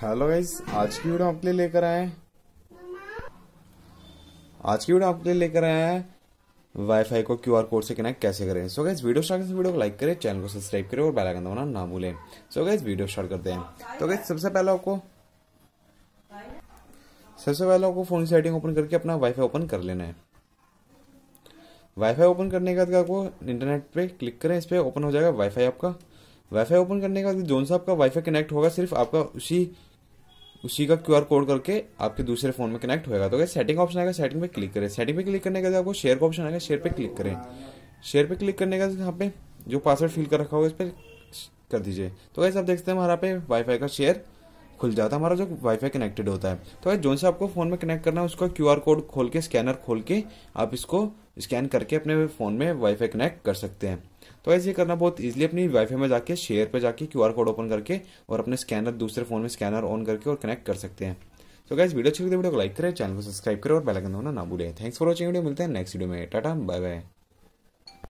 hello guys आज की video आपके लिए लेकर आए हैं आज की वीडियो आपके लिए लेकर आए हैं वाईफाई को क्यूआर कोड से कनेक्ट कैसे करें so guys video start video को लाइक करें चैनल को सब्सक्राइब करें और बेल आइकन दबाना ना भूलें सो गाइज वीडियो स्टार्ट करते हैं तो गाइज सबसे पहले आपको सबसे पहले आपको फोन सेटिंग ओपन करके अपना वाईफाई ओपन कर लेना है वाईफाई ओपन करने के बाद आपको इंटरनेट पे क्लिक करें इस पर ओपन हो जाएगा वाईफाई आपका वाईफाई ओपन करने के बाद जोन सा आपका वाईफाई कनेक्ट होगा सिर्फ आपका उसी उसी का क्यूआर कोड करके आपके दूसरे फोन में कनेक्ट होगा तो सेटिंग ऑप्शन आएगा सेटिंग पे क्लिक करें सेटिंग पे क्लिक करने के बाद आपको शेयर का ऑप्शन आएगा शेयर पे क्लिक करें शेयर पे क्लिक करने के बाद यहाँ पे जो पासवर्ड फिल कर रखा होगा इस पर कर दीजिए तो वैसे आप देखते हैं हमारा पे वाईफाई का शेयर खुल जाता है हमारा जो वाईफाई कनेक्टेड होता है तो अगर जो से आपको फोन में कनेक्ट करना है उसका क्यू कोड खोल के स्कैनर खोल के आप इसको स्कैन करके अपने फोन में वाईफाई कनेक्ट कर सकते हैं तो ऐसे करना बहुत इजीली अपनी वाईफाई में जाके शेयर पे जाके क्यूआर कोड ओपन करके और अपने स्कैनर दूसरे फोन में स्कैनर ऑन करके और कनेक्ट कर सकते हैं तो गैस वीडियो अच्छी वीडियो को लाइक करें चैनल को सब्सक्राइब करें और बेल आइकन दबाना ना भूलें थैंक्स फॉर वॉचिंग वीडियो मिलते हैं नेक्स्ट वीडियो में टाटा बाय बाय